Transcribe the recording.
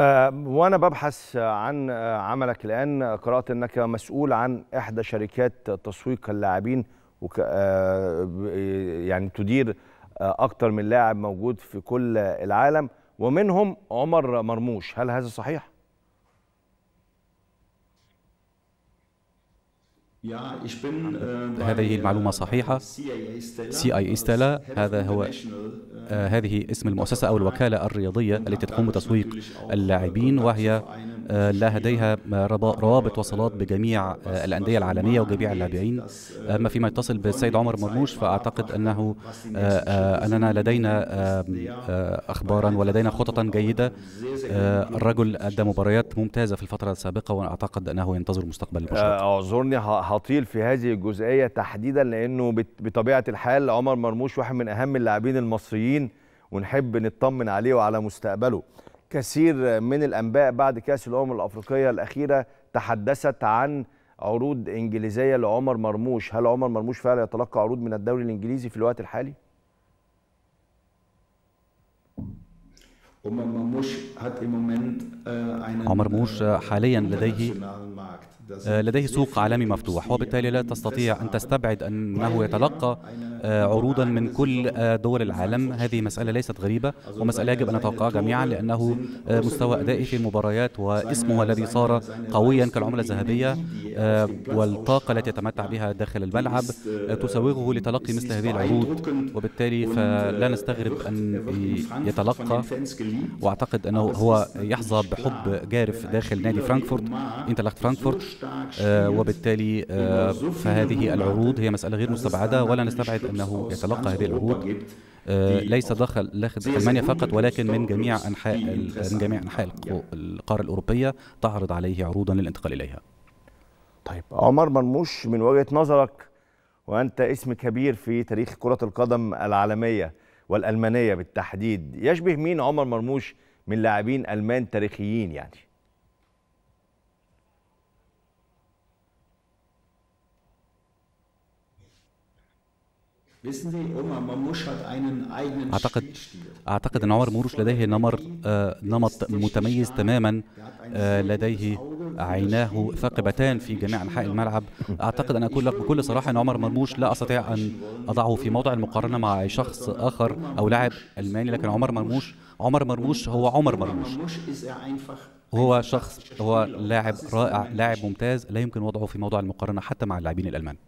آه، وانا ببحث عن آه، عملك الان قرات انك مسؤول عن احدى شركات تسويق اللاعبين وك... آه، يعني تدير اكتر من لاعب موجود في كل العالم ومنهم عمر مرموش هل هذا صحيح Äh, هذه المعلومة صحيحة سي اي هذا هو آه äh, هذه اسم المؤسسة أو الوكالة الرياضية التي تقوم بتسويق اللاعبين وهي آه لديها روابط وصلات بجميع آه الأندية العالمية وجميع اللاعبين äh, أما آه، فيما يتصل بالسيد عمر مرموش فأعتقد أنه آه، آه، أننا لدينا أخبارا ولدينا خططا جيدة الرجل أدى مباريات ممتازة في الفترة السابقة وأعتقد أنه ينتظر مستقبل البشرة اعذرني اطيل في هذه الجزئيه تحديدا لانه بطبيعه الحال عمر مرموش واحد من اهم اللاعبين المصريين ونحب نطمن عليه وعلى مستقبله كثير من الانباء بعد كاس الامم الافريقيه الاخيره تحدثت عن عروض انجليزيه لعمر مرموش هل عمر مرموش فعلا يتلقى عروض من الدوري الانجليزي في الوقت الحالي عمر مرموش آه، حاليا لديه آه، لديه سوق عالمي مفتوح وبالتالي لا تستطيع أن تستبعد أنه يتلقى آه، عروضا من كل آه، دول العالم هذه مسألة ليست غريبة ومسألة يجب أن نتوقعها جميعا لأنه مستوى أدائه في المباريات واسمه الذي صار قويا كالعملة الذهبية والطاقة التي يتمتع بها داخل الملعب تسوغه لتلقي مثل هذه العروض وبالتالي فلا نستغرب أن يتلقى وأعتقد أنه هو يحظى بحب جارف داخل نادي فرانكفورت انتلاخت فرانكفورت آه، وبالتالي آه، فهذه العروض هي مسألة غير مستبعدة ولا نستبعد أنه يتلقى هذه العروض آه، ليس داخل داخل المانيا فقط ولكن من جميع انحاء من جميع انحاء القاره الاوروبيه تعرض عليه عروضا للانتقال اليها. طيب عمر مرموش من وجهه نظرك وانت اسم كبير في تاريخ كره القدم العالميه والالمانيه بالتحديد يشبه مين عمر مرموش من لاعبين المان تاريخيين يعني؟ أعتقد أعتقد أن عمر موروش لديه نمر آه، نمط متميز تماما آه، لديه عيناه ثاقبتان في جميع أنحاء الملعب أعتقد أن أقول لك بكل صراحة أن عمر مرموش لا أستطيع أن أضعه في موضع المقارنة مع شخص آخر أو لاعب ألماني لكن عمر مرموش عمر مرموش هو عمر مرموش er هو شخص هو لاعب رائع لاعب ممتاز لا يمكن وضعه في موضع المقارنة حتى مع اللاعبين الألمان